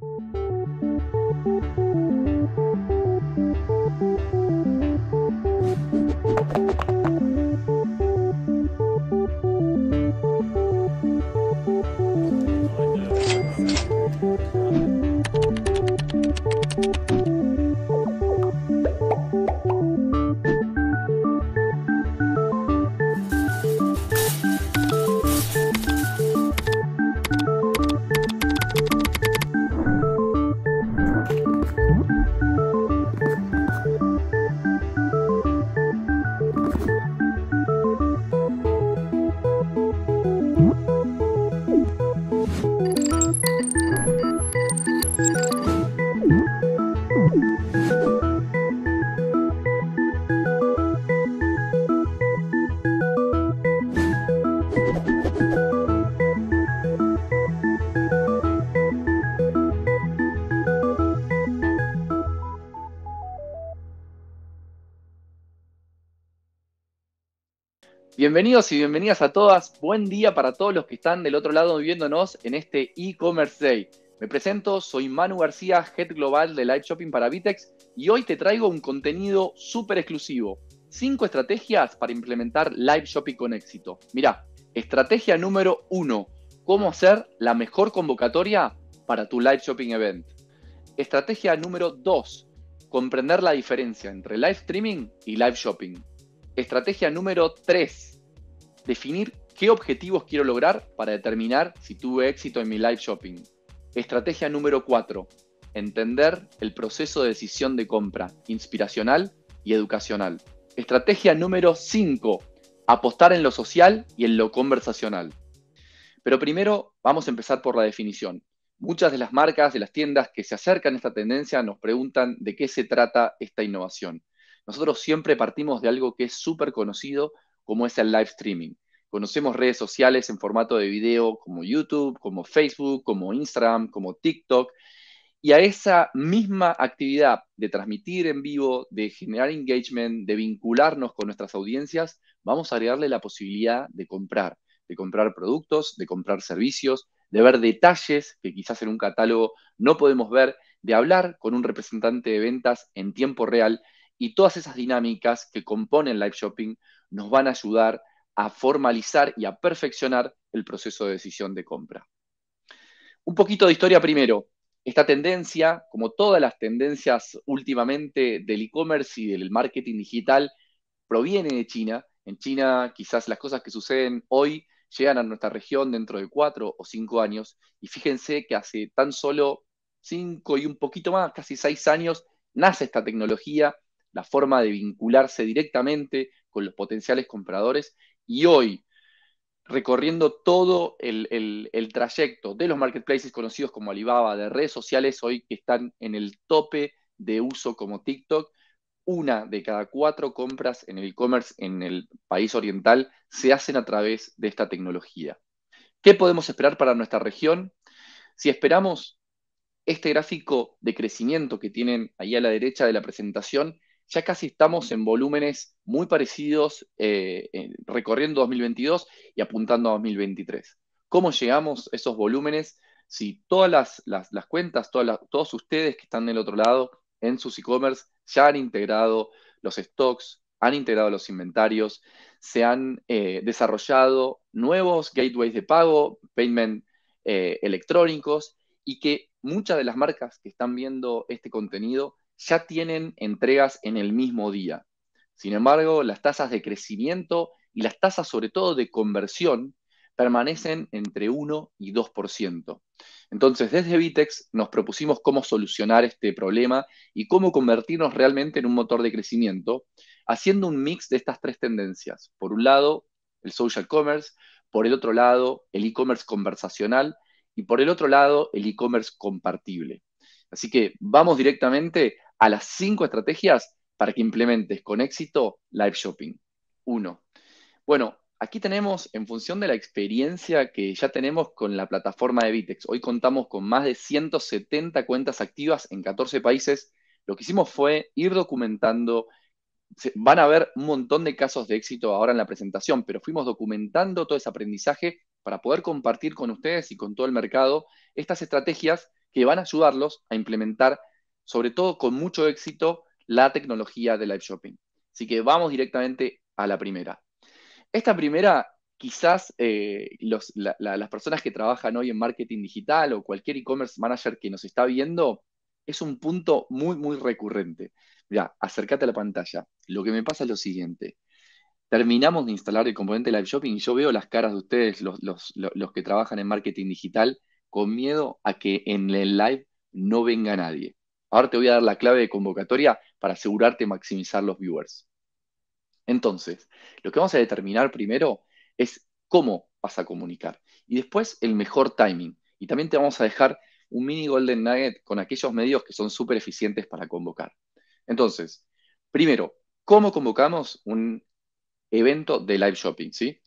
Thank you. Bienvenidos y bienvenidas a todas. Buen día para todos los que están del otro lado viéndonos en este e-commerce day. Me presento, soy Manu García, Head Global de Live Shopping para Vitex y hoy te traigo un contenido súper exclusivo. Cinco estrategias para implementar Live Shopping con éxito. Mirá, estrategia número uno, cómo hacer la mejor convocatoria para tu Live Shopping Event. Estrategia número dos, comprender la diferencia entre Live Streaming y Live Shopping. Estrategia número 3. Definir qué objetivos quiero lograr para determinar si tuve éxito en mi live shopping. Estrategia número 4. Entender el proceso de decisión de compra, inspiracional y educacional. Estrategia número 5. Apostar en lo social y en lo conversacional. Pero primero vamos a empezar por la definición. Muchas de las marcas, de las tiendas que se acercan a esta tendencia nos preguntan de qué se trata esta innovación. Nosotros siempre partimos de algo que es súper conocido, como es el live streaming. Conocemos redes sociales en formato de video como YouTube, como Facebook, como Instagram, como TikTok. Y a esa misma actividad de transmitir en vivo, de generar engagement, de vincularnos con nuestras audiencias, vamos a agregarle la posibilidad de comprar, de comprar productos, de comprar servicios, de ver detalles que quizás en un catálogo no podemos ver, de hablar con un representante de ventas en tiempo real y todas esas dinámicas que componen live shopping nos van a ayudar a formalizar y a perfeccionar el proceso de decisión de compra. Un poquito de historia primero. Esta tendencia, como todas las tendencias últimamente del e-commerce y del marketing digital, proviene de China. En China quizás las cosas que suceden hoy llegan a nuestra región dentro de cuatro o cinco años. Y fíjense que hace tan solo cinco y un poquito más, casi seis años, nace esta tecnología la forma de vincularse directamente con los potenciales compradores. Y hoy, recorriendo todo el, trayecto de los marketplaces conocidos como Alibaba, de redes sociales hoy que están en el tope de uso como TikTok, una de cada cuatro compras en el e-commerce en el país oriental se hacen a través de esta tecnología. ¿Qué podemos esperar para nuestra región? Si esperamos este gráfico de crecimiento que tienen ahí a la derecha de la presentación, ya casi estamos en volúmenes muy parecidos eh, eh, recorriendo 2022 y apuntando a 2023. ¿Cómo llegamos a esos volúmenes? Si todas las, cuentas, todos ustedes que están del otro lado en sus e-commerce ya han integrado los stocks, han integrado los inventarios, se han eh, desarrollado nuevos gateways de pago, payment electrónicos, y que muchas de las marcas que están viendo este contenido ya tienen entregas en el mismo día. Sin embargo, las tasas de crecimiento y las tasas sobre todo de conversión permanecen entre 1 y 2%. Entonces, desde Vitex nos propusimos cómo solucionar este problema y cómo convertirnos realmente en un motor de crecimiento, haciendo un mix de estas tres tendencias. Por un lado, el social commerce, por el otro lado, el e-commerce conversacional y por el otro lado, el e-commerce compartible. Así que vamos directamente a las cinco estrategias para que implementes con éxito live shopping. Uno. Bueno, aquí tenemos, en función de la experiencia que ya tenemos con la plataforma de Vitex, hoy contamos con más de 170 cuentas activas en 14 países. Lo que hicimos fue ir documentando. Van a ver un montón de casos de éxito ahora en la presentación, pero fuimos documentando todo ese aprendizaje para poder compartir con ustedes y con todo el mercado estas estrategias que van a ayudarlos a implementar sobre todo con mucho éxito, la tecnología de live shopping. Así que vamos directamente a la primera. Esta primera, quizás eh, las personas que trabajan hoy en marketing digital o cualquier e-commerce manager que nos está viendo, es un punto muy, muy recurrente. Mira, acércate a la pantalla. Lo que me pasa es lo siguiente. Terminamos de instalar el componente live shopping y yo veo las caras de ustedes, los, los que trabajan en marketing digital, con miedo a que en el live no venga nadie. Ahora te voy a dar la clave de convocatoria para asegurarte maximizar los viewers. Entonces, lo que vamos a determinar primero es cómo vas a comunicar y después el mejor timing. Y también te vamos a dejar un mini golden nugget con aquellos medios que son súper eficientes para convocar. Entonces, primero, ¿cómo convocamos un evento de live shopping? ¿sí?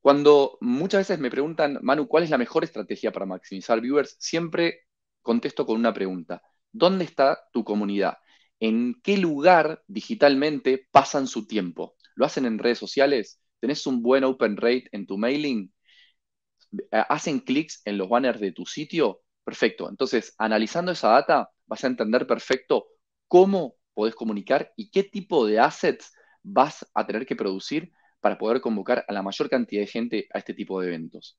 Cuando muchas veces me preguntan, Manu, ¿cuál es la mejor estrategia para maximizar viewers? Siempre contesto con una pregunta. ¿Dónde está tu comunidad? ¿En qué lugar digitalmente pasan su tiempo? ¿Lo hacen en redes sociales? ¿Tenés un buen open rate en tu mailing? Eh, ¿Hacen clics en los banners de tu sitio? Perfecto. Entonces, analizando esa data, vas a entender perfecto cómo podés comunicar y qué tipo de assets vas a tener que producir para poder convocar a la mayor cantidad de gente a este tipo de eventos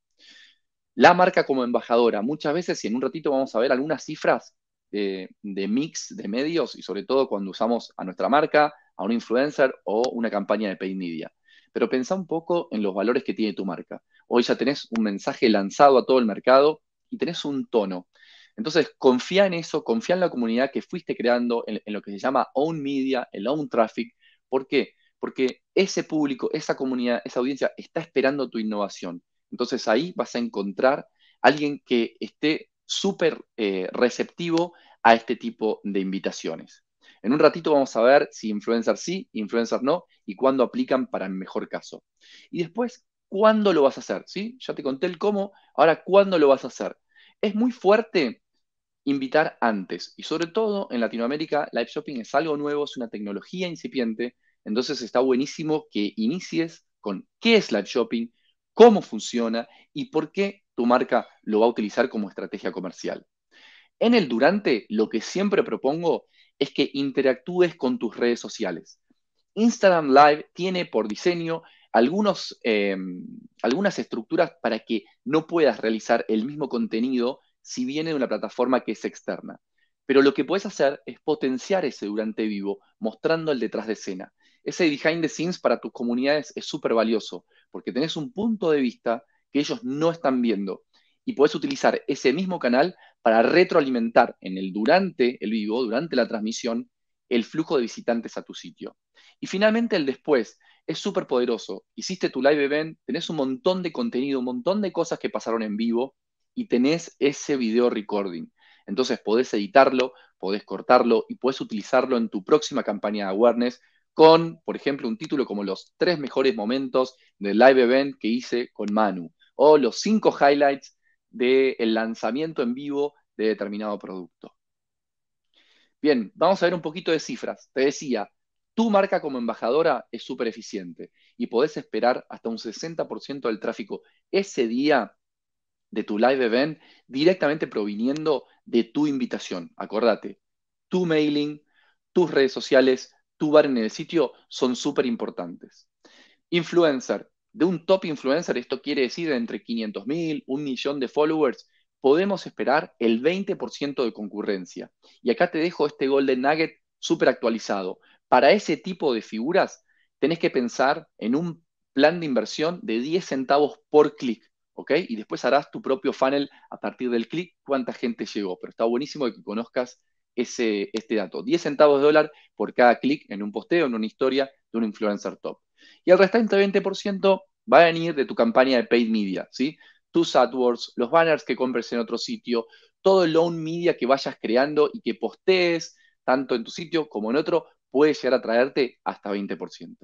la marca como embajadora. Muchas veces, y en un ratito vamos a ver algunas cifras de mix de medios, y sobre todo cuando usamos a nuestra marca, a un influencer o una campaña de paid media. Pero pensá un poco en los valores que tiene tu marca. Hoy ya tenés un mensaje lanzado a todo el mercado y tenés un tono. Entonces, confía en eso, confía en la comunidad que fuiste creando, en, en lo que se llama own media, el own traffic. ¿Por qué? Porque ese público, esa comunidad, esa audiencia está esperando tu innovación entonces ahí vas a encontrar alguien que esté súper eh, receptivo a este tipo de invitaciones. En un ratito vamos a ver si influencer sí, influencer no y cuándo aplican para el mejor caso. Y después, ¿cuándo lo vas a hacer? ¿Sí? Ya te conté el cómo, ahora ¿cuándo lo vas a hacer? Es muy fuerte invitar antes y sobre todo en Latinoamérica live shopping es algo nuevo, es una tecnología incipiente, entonces está buenísimo que inicies con qué es live shopping, cómo funciona y por qué tu marca lo va a utilizar como estrategia comercial. En el durante, lo que siempre propongo es que interactúes con tus redes sociales. Instagram Live tiene por diseño em, algunas estructuras para que no puedas realizar el mismo contenido si viene de una plataforma que es externa. Pero lo que puedes hacer es potenciar ese durante vivo mostrando el detrás de escena ese design the scenes para tus comunidades es súper valioso, porque tenés un punto de vista que ellos no están viendo y podés utilizar ese mismo canal para retroalimentar en el durante el vivo, durante la transmisión, el flujo de visitantes a tu sitio. Y finalmente el después. Es súper poderoso. Hiciste tu live event, tenés un montón de contenido, un montón de cosas que pasaron en vivo y tenés ese video recording. Entonces podés editarlo, podés cortarlo y podés utilizarlo en tu próxima campaña de awareness con, por ejemplo, un título como los tres mejores momentos del live event que hice con Manu, o los cinco highlights del lanzamiento en vivo de determinado producto. Bien, vamos a ver un poquito de cifras. Te decía, tu marca como embajadora es súper eficiente y podés esperar hasta un 60% del tráfico ese día de tu live event directamente proviniendo de tu invitación. Acordate, tu mailing, tus redes sociales, tu bar en el sitio son súper importantes. Influencer, de un top influencer, esto quiere decir entre 500 mil, un millón de followers, podemos esperar el 20% de concurrencia. Y acá te dejo este golden nugget súper actualizado. Para ese tipo de figuras, tenés que pensar en un plan de inversión de 10 centavos por clic, ¿ok? Y después harás tu propio funnel a partir del clic, cuánta gente llegó. Pero está buenísimo que conozcas este dato. 10 centavos de dólar por cada clic en un posteo, en una historia de un influencer top. Y el restante 20% va a venir de tu campaña de paid media, ¿sí? Tus AdWords, los banners que compres en otro sitio, todo el own media que vayas creando y que postees, tanto en tu sitio como en otro, puede llegar a traerte hasta 20%.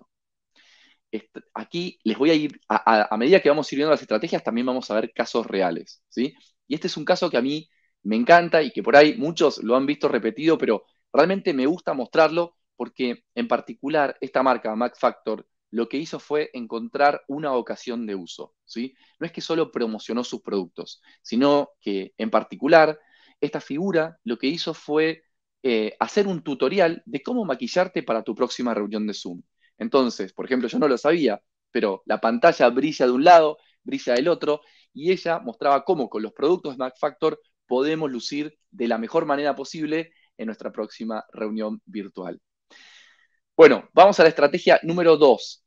Aquí les voy a ir, a, medida que vamos sirviendo las estrategias, también vamos a ver casos reales, ¿sí? Y este es un caso que a mí me encanta y que por ahí muchos lo han visto repetido, pero realmente me gusta mostrarlo porque en particular esta marca, Mac Factor, lo que hizo fue encontrar una ocasión de uso. ¿sí? No es que solo promocionó sus productos, sino que en particular esta figura lo que hizo fue eh, hacer un tutorial de cómo maquillarte para tu próxima reunión de Zoom. Entonces, por ejemplo, yo no lo sabía, pero la pantalla brilla de un lado, brilla del otro, y ella mostraba cómo con los productos de Mac Factor podemos lucir de la mejor manera posible en nuestra próxima reunión virtual. Bueno, vamos a la estrategia número dos.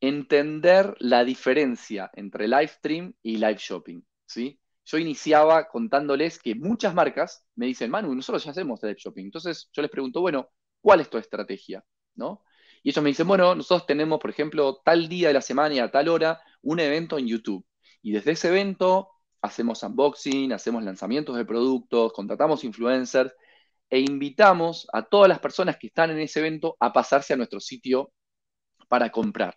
Entender la diferencia entre live stream y live shopping. ¿sí? Yo iniciaba contándoles que muchas marcas me dicen, Manu, nosotros ya hacemos live shopping. Entonces yo les pregunto, bueno, ¿cuál es tu estrategia? ¿No? Y ellos me dicen, bueno, nosotros tenemos, por ejemplo, tal día de la semana y a tal hora, un evento en YouTube. Y desde ese evento hacemos unboxing, hacemos lanzamientos de productos, contratamos influencers e invitamos a todas las personas que están en ese evento a pasarse a nuestro sitio para comprar.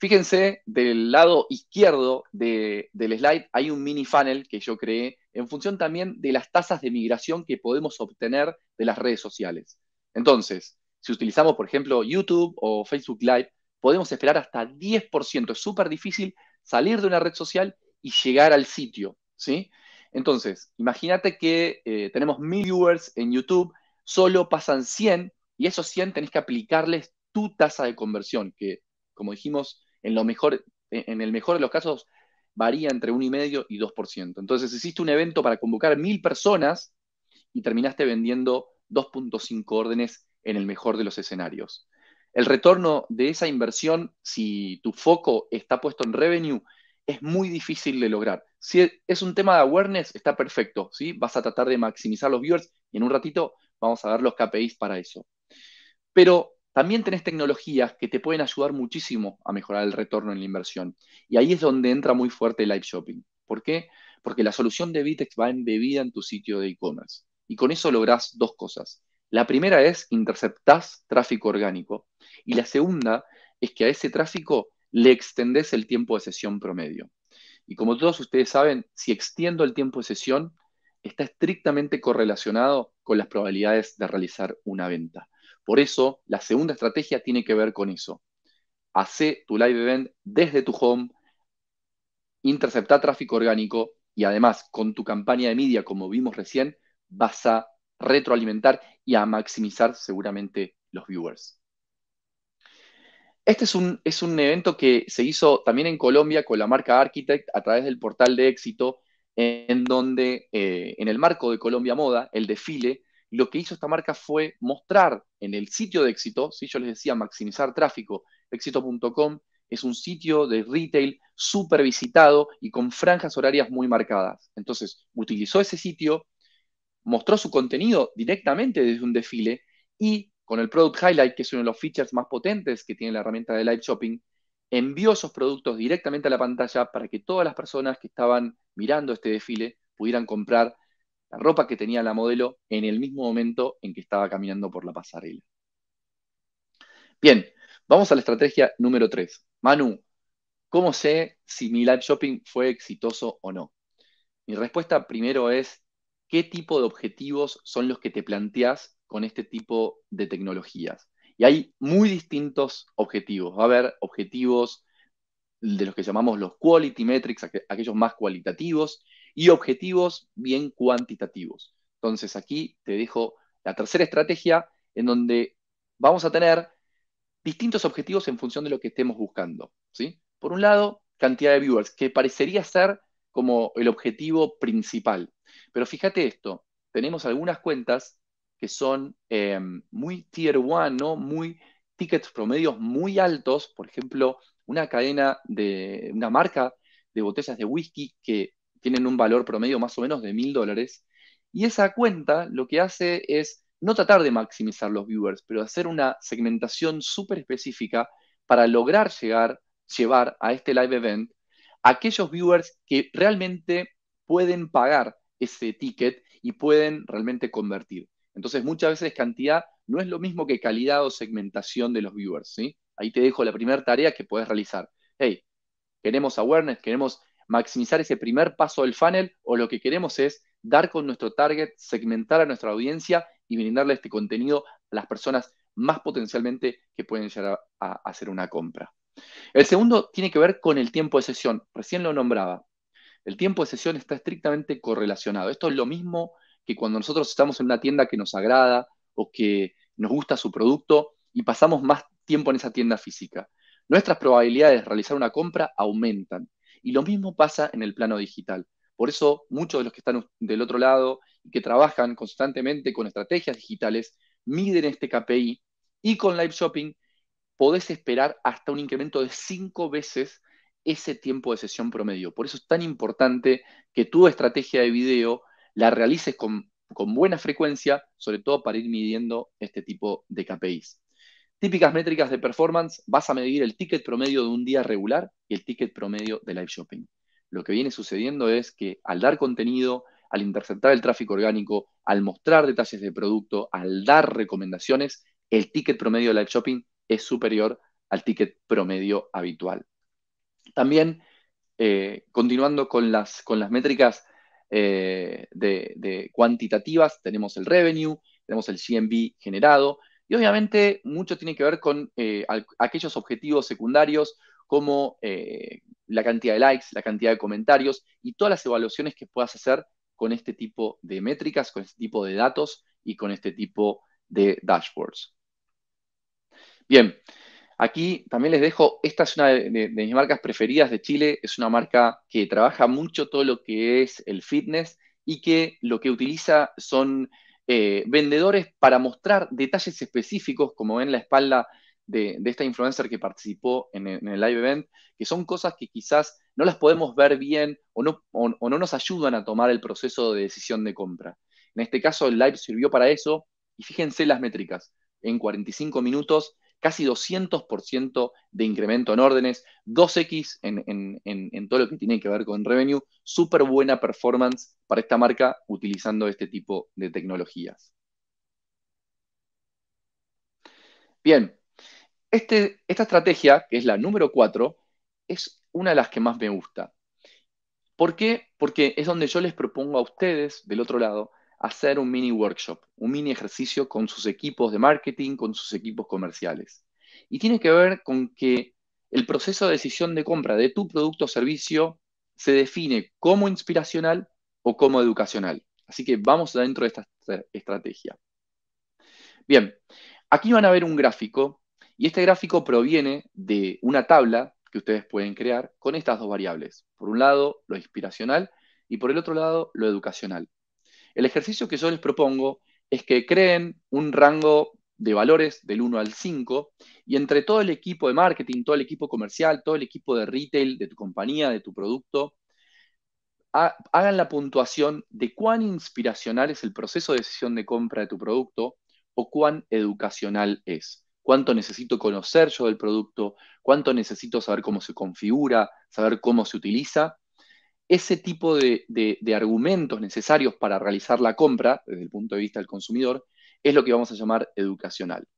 Fíjense, del lado izquierdo del slide hay un mini funnel que yo creé en función también de las tasas de migración que podemos obtener de las redes sociales. Entonces, si utilizamos, por ejemplo, YouTube o Facebook Live, podemos esperar hasta 10%. Es súper difícil salir de una red social y llegar al sitio, ¿sí? Entonces, imagínate que eh, tenemos mil viewers en YouTube, solo pasan 100 y esos 100 tenés que aplicarles tu tasa de conversión, que como dijimos, en, lo mejor, en el mejor de los casos varía entre 1,5 y 2%. Entonces, hiciste un evento para convocar mil personas y terminaste vendiendo 2.5 órdenes en el mejor de los escenarios. El retorno de esa inversión, si tu foco está puesto en revenue, es muy difícil de lograr. Si e, es un tema de awareness, está perfecto, Vas a tratar de maximizar los viewers y en un ratito vamos a ver los KPIs para eso. Pero también tenés tecnologías que te pueden ayudar muchísimo a mejorar el retorno en la inversión. Y ahí es donde entra muy fuerte el live shopping. ¿Por qué? Porque la solución de Vitex va embebida en tu sitio de e-commerce. Y con eso lográs dos cosas. La primera es interceptás tráfico orgánico. Y la segunda es que a ese tráfico le extendés el tiempo de sesión promedio. Y como todos ustedes saben, si extiendo el tiempo de sesión, está estrictamente correlacionado con las probabilidades de realizar una venta. Por eso, la segunda estrategia tiene que ver con eso. Hacé tu live event desde tu home, intercepta tráfico orgánico y además con tu campaña de media, como vimos recién, vas a retroalimentar y a maximizar seguramente los viewers. Este es un, es un evento que se hizo también en Colombia con la marca Architect a través del portal de éxito, en donde eh, en el marco de Colombia Moda, el desfile, lo que hizo esta marca fue mostrar en el sitio de éxito, si yo les decía maximizar tráfico, éxito.com es un sitio de retail súper visitado y con franjas horarias muy marcadas. Entonces, utilizó ese sitio, mostró su contenido directamente desde un desfile y con el Product Highlight, que es uno de los features más potentes que tiene la herramienta de Live Shopping, envió esos productos directamente a la pantalla para que todas las personas que estaban mirando este desfile pudieran comprar la ropa que tenía la modelo en el mismo momento en que estaba caminando por la pasarela. Bien, vamos a la estrategia número 3. Manu, ¿cómo sé si mi live shopping fue exitoso o no? Mi respuesta primero es, ¿qué tipo de objetivos son los que te planteas con este tipo de tecnologías. Y hay muy distintos objetivos. Va a haber objetivos de los que llamamos los quality metrics, aquellos más cualitativos, y objetivos bien cuantitativos. Entonces aquí te dejo la tercera estrategia en donde vamos a tener distintos objetivos en función de lo que estemos buscando. ¿sí? Por un lado, cantidad de viewers, que parecería ser como el objetivo principal. Pero fíjate esto, tenemos algunas cuentas que son em, muy tier one, muy tickets promedios muy altos, por ejemplo, una cadena de una marca de botellas de whisky que tienen un valor promedio más o menos de mil dólares. Y esa cuenta lo que hace es no tratar de maximizar los viewers, pero hacer una segmentación súper específica para lograr llegar, llevar a este live event aquellos viewers que realmente pueden pagar ese ticket y pueden realmente convertir. Entonces, muchas veces cantidad no es lo mismo que calidad o segmentación de los viewers, ¿sí? Ahí te dejo la primera tarea que puedes realizar. Hey, queremos awareness, queremos maximizar ese primer paso del funnel o lo que queremos es dar con nuestro target, segmentar a nuestra audiencia y brindarle este contenido a las personas más potencialmente que pueden llegar a, hacer una compra. El segundo tiene que ver con el tiempo de sesión. Recién lo nombraba. El tiempo de sesión está estrictamente correlacionado. Esto es lo mismo que cuando nosotros estamos en una tienda que nos agrada o que nos gusta su producto y pasamos más tiempo en esa tienda física. Nuestras probabilidades de realizar una compra aumentan. Y lo mismo pasa en el plano digital. Por eso muchos de los que están del otro lado y que trabajan constantemente con estrategias digitales miden este KPI y con live shopping podés esperar hasta un incremento de cinco veces ese tiempo de sesión promedio. Por eso es tan importante que tu estrategia de video la realices con, buena frecuencia, sobre todo para ir midiendo este tipo de KPIs. Típicas métricas de performance, vas a medir el ticket promedio de un día regular y el ticket promedio de live shopping. Lo que viene sucediendo es que al dar contenido, al interceptar el tráfico orgánico, al mostrar detalles de producto, al dar recomendaciones, el ticket promedio de live shopping es superior al ticket promedio habitual. También, eh, continuando con las, con las métricas eh, de, cuantitativas, tenemos el revenue, tenemos el CMB generado, y obviamente mucho tiene que ver con eh, aquellos objetivos secundarios como eh, la cantidad de likes, la cantidad de comentarios y todas las evaluaciones que puedas hacer con este tipo de métricas, con este tipo de datos y con este tipo de dashboards. Bien, Aquí también les dejo, esta es una de, mis marcas preferidas de Chile, es una marca que trabaja mucho todo lo que es el fitness y que lo que utiliza son eh, vendedores para mostrar detalles específicos, como ven en la espalda de, esta influencer que participó en el, live event, que son cosas que quizás no las podemos ver bien o no, o no nos ayudan a tomar el proceso de decisión de compra. En este caso, el live sirvió para eso y fíjense las métricas. En 45 minutos casi 200% de incremento en órdenes, 2x en, todo lo que tiene que ver con revenue, súper buena performance para esta marca utilizando este tipo de tecnologías. Bien, este, esta estrategia, que es la número 4, es una de las que más me gusta. ¿Por qué? Porque es donde yo les propongo a ustedes, del otro lado, hacer un mini workshop, un mini ejercicio con sus equipos de marketing, con sus equipos comerciales. Y tiene que ver con que el proceso de decisión de compra de tu producto o servicio se define como inspiracional o como educacional. Así que vamos adentro de esta estrategia. Bien, aquí van a ver un gráfico y este gráfico proviene de una tabla que ustedes pueden crear con estas dos variables. Por un lado, lo inspiracional y por el otro lado, lo educacional. El ejercicio que yo les propongo es que creen un rango de valores del 1 al 5 y entre todo el equipo de marketing, todo el equipo comercial, todo el equipo de retail de tu compañía, de tu producto, hagan la puntuación de cuán inspiracional es el proceso de decisión de compra de tu producto o cuán educacional es. Cuánto necesito conocer yo del producto, cuánto necesito saber cómo se configura, saber cómo se utiliza ese tipo de, argumentos necesarios para realizar la compra desde el punto de vista del consumidor es lo que vamos a llamar educacional.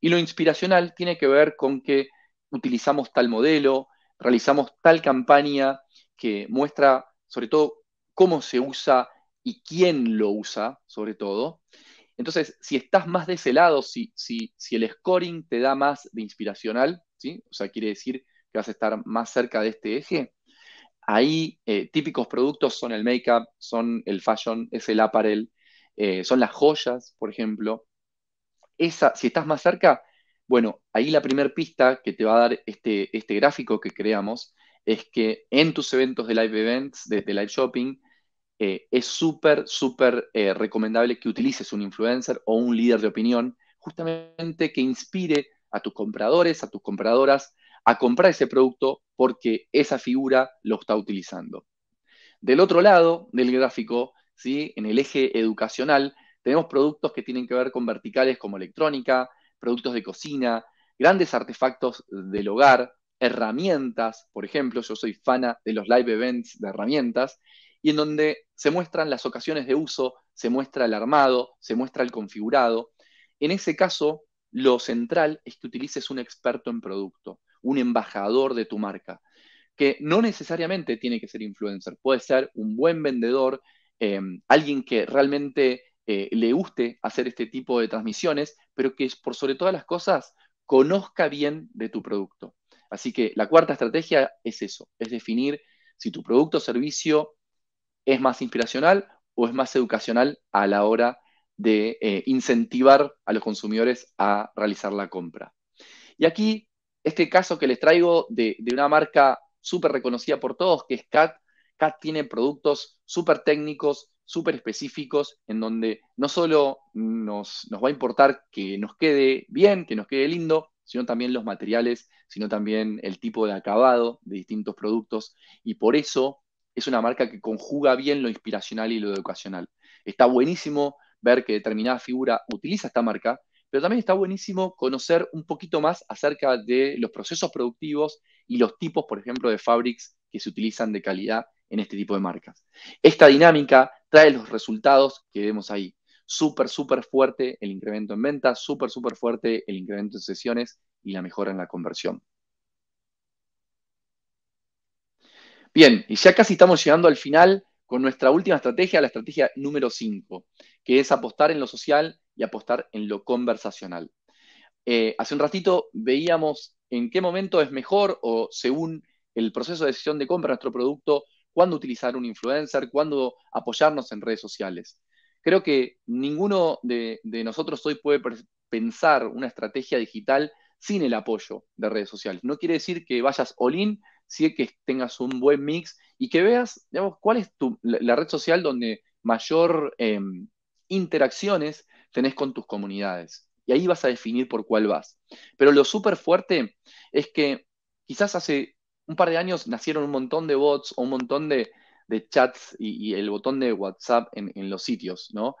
Y lo inspiracional tiene que ver con que utilizamos tal modelo, realizamos tal campaña que muestra sobre todo cómo se usa y quién lo usa, sobre todo. Entonces, si estás más de ese lado, si, si el scoring te da más de inspiracional, ¿sí? o sea, quiere decir que vas a estar más cerca de este eje, Ahí eh, típicos productos son el make-up, son el fashion, es el apparel, eh, son las joyas, por ejemplo. Esa, si estás más cerca, bueno, ahí la primera pista que te va a dar este, este, gráfico que creamos es que en tus eventos de live events, de, live shopping, eh, es súper, súper recomendable que utilices un influencer o un líder de opinión, justamente que inspire a tus compradores, a tus compradoras, a comprar ese producto porque esa figura lo está utilizando. Del otro lado del gráfico, ¿sí? en el eje educacional, tenemos productos que tienen que ver con verticales como electrónica, productos de cocina, grandes artefactos del hogar, herramientas, por ejemplo, yo soy fana de los live events de herramientas, y en donde se muestran las ocasiones de uso, se muestra el armado, se muestra el configurado. En ese caso, lo central es que utilices un experto en producto un embajador de tu marca, que no necesariamente tiene que ser influencer, puede ser un buen vendedor, eh, alguien que realmente eh, le guste hacer este tipo de transmisiones, pero que por sobre todas las cosas conozca bien de tu producto. Así que la cuarta estrategia es eso, es definir si tu producto o servicio es más inspiracional o es más educacional a la hora de eh, incentivar a los consumidores a realizar la compra. Y aquí este caso que les traigo de, una marca súper reconocida por todos, que es CAT. CAT tiene productos súper técnicos, súper específicos, en donde no solo nos va a importar que nos quede bien, que nos quede lindo, sino también los materiales, sino también el tipo de acabado de distintos productos. Y por eso es una marca que conjuga bien lo inspiracional y lo educacional. Está buenísimo ver que determinada figura utiliza esta marca pero también está buenísimo conocer un poquito más acerca de los procesos productivos y los tipos, por ejemplo, de fabrics que se utilizan de calidad en este tipo de marcas. Esta dinámica trae los resultados que vemos ahí. Súper, súper fuerte el incremento en ventas, súper, súper fuerte el incremento en sesiones y la mejora en la conversión. Bien, y ya casi estamos llegando al final con nuestra última estrategia, la estrategia número 5, que es apostar en lo social y apostar en lo conversacional. Eh, hace un ratito veíamos en qué momento es mejor o según el proceso de decisión de compra de nuestro producto, cuándo utilizar un influencer, cuándo apoyarnos en redes sociales. Creo que ninguno de, nosotros hoy puede pensar una estrategia digital sin el apoyo de redes sociales. No quiere decir que vayas all-in, sí que tengas un buen mix y que veas, cuál es tu, la, red social donde mayor em, interacciones tenés con tus comunidades. Y ahí vas a definir por cuál vas. Pero lo súper fuerte es que quizás hace un par de años nacieron un montón de bots o un montón de, chats y, el botón de WhatsApp en, los sitios, ¿no?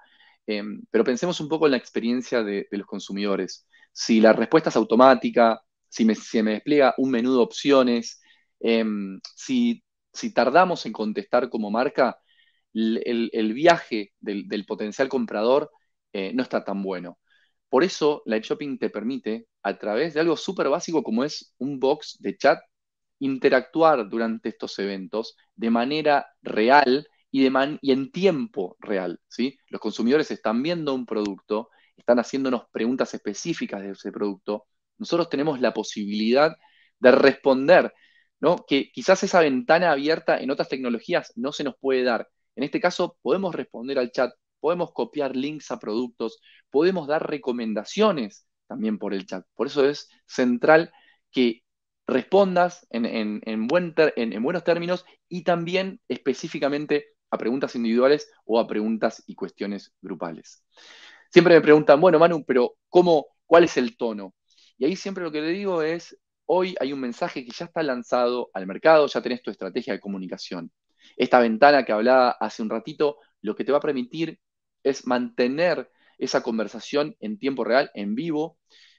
Em, pero pensemos un poco en la experiencia de, los consumidores. Si la respuesta es automática, si se me despliega un menú de opciones, em, si, tardamos en contestar como marca, el, viaje del, potencial comprador eh, no está tan bueno. Por eso, Live Shopping te permite, a través de algo súper básico como es un box de chat, interactuar durante estos eventos de manera real y, de y en tiempo real. ¿sí? Los consumidores están viendo un producto, están haciéndonos preguntas específicas de ese producto. Nosotros tenemos la posibilidad de responder, ¿no? que quizás esa ventana abierta en otras tecnologías no se nos puede dar. En este caso, podemos responder al chat podemos copiar links a productos, podemos dar recomendaciones también por el chat. Por eso es central que respondas en, buenos términos y también específicamente a preguntas individuales o a preguntas y cuestiones grupales. Siempre me preguntan, bueno, Manu, pero ¿cómo, ¿cuál es el tono? Y ahí siempre lo que le digo es, hoy hay un mensaje que ya está lanzado al mercado, ya tenés tu estrategia de comunicación. Esta ventana que hablaba hace un ratito, lo que te va a permitir es mantener esa conversación en tiempo real, en vivo,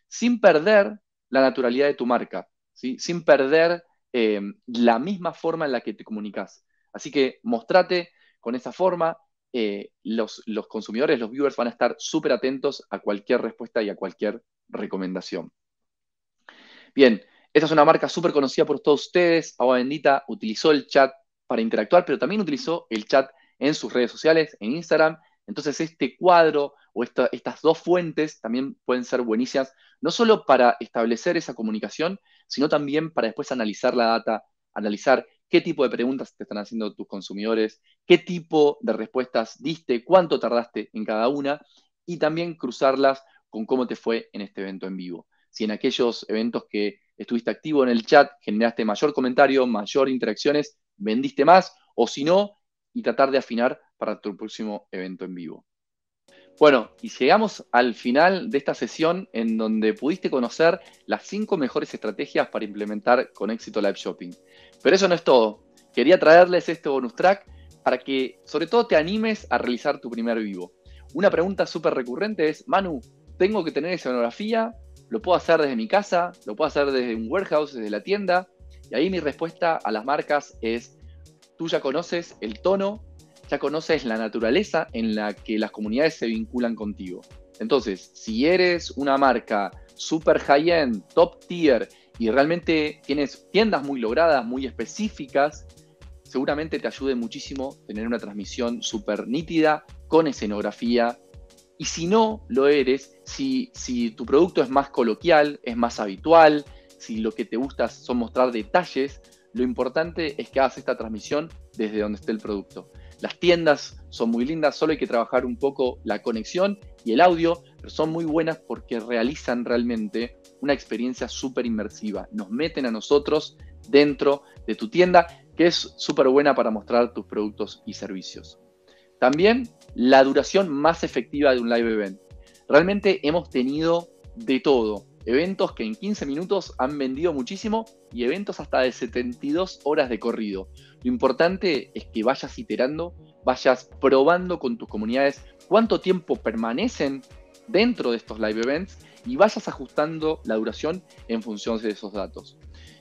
sin perder la naturalidad de tu marca, sin perder eh, la misma forma en la que te comunicas. Así que mostrate con esa forma, eh, los, los, consumidores, los viewers van a estar súper atentos a cualquier respuesta y a cualquier recomendación. Bien, esta es una marca súper conocida por todos ustedes. Agua Bendita utilizó el chat para interactuar, pero también utilizó el chat en sus redes sociales, en Instagram entonces este cuadro o estas dos fuentes también pueden ser buenísimas, no solo para establecer esa comunicación, sino también para después analizar la data, analizar qué tipo de preguntas te están haciendo tus consumidores, qué tipo de respuestas diste, cuánto tardaste en cada una y también cruzarlas con cómo te fue en este evento en vivo. Si en aquellos eventos que estuviste activo en el chat generaste mayor comentario, mayor interacciones, vendiste más o si no, y tratar de afinar para tu próximo evento en vivo. Bueno, y llegamos al final de esta sesión en donde pudiste conocer las cinco mejores estrategias para implementar con éxito live shopping. Pero eso no es todo. Quería traerles este bonus track para que sobre todo te animes a realizar tu primer vivo. Una pregunta súper recurrente es, Manu, ¿tengo que tener escenografía? ¿Lo puedo hacer desde mi casa? ¿Lo puedo hacer desde un warehouse, desde la tienda? Y ahí mi respuesta a las marcas es, tú ya conoces el tono ya conoces la naturaleza en la que las comunidades se vinculan contigo. Entonces, si eres una marca super high-end, top tier, y realmente tienes tiendas muy logradas, muy específicas, seguramente te ayude muchísimo tener una transmisión súper nítida, con escenografía. Y si no lo eres, si, si tu producto es más coloquial, es más habitual, si lo que te gusta son mostrar detalles, lo importante es que hagas esta transmisión desde donde esté el producto. Las tiendas son muy lindas, solo hay que trabajar un poco la conexión y el audio, pero son muy buenas porque realizan realmente una experiencia súper inmersiva. Nos meten a nosotros dentro de tu tienda, que es súper buena para mostrar tus productos y servicios. También la duración más efectiva de un live event. Realmente hemos tenido de todo. Eventos que en 15 minutos han vendido muchísimo y eventos hasta de 72 horas de corrido. Lo importante es que vayas iterando, vayas probando con tus comunidades cuánto tiempo permanecen dentro de estos live events y vayas ajustando la duración en función de esos datos.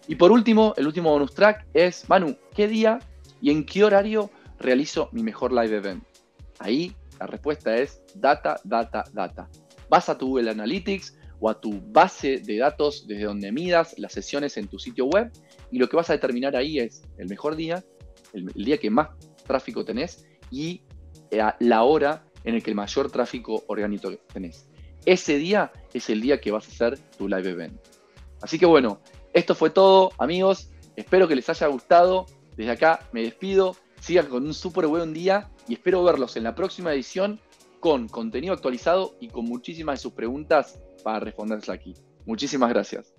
Y por último, el último bonus track es, Manu, ¿qué día y en qué horario realizo mi mejor live event? Ahí la respuesta es data, data, data. Vas a tu Google Analytics o a tu base de datos desde donde midas las sesiones en tu sitio web y lo que vas a determinar ahí es el mejor día el, día que más tráfico tenés y eh, la hora en el que el mayor tráfico orgánico tenés. Ese día es el día que vas a hacer tu live event. Así que bueno, esto fue todo, amigos. Espero que les haya gustado. Desde acá me despido. Sigan con un súper buen día y espero verlos en la próxima edición con contenido actualizado y con muchísimas de sus preguntas para responderles aquí. Muchísimas gracias.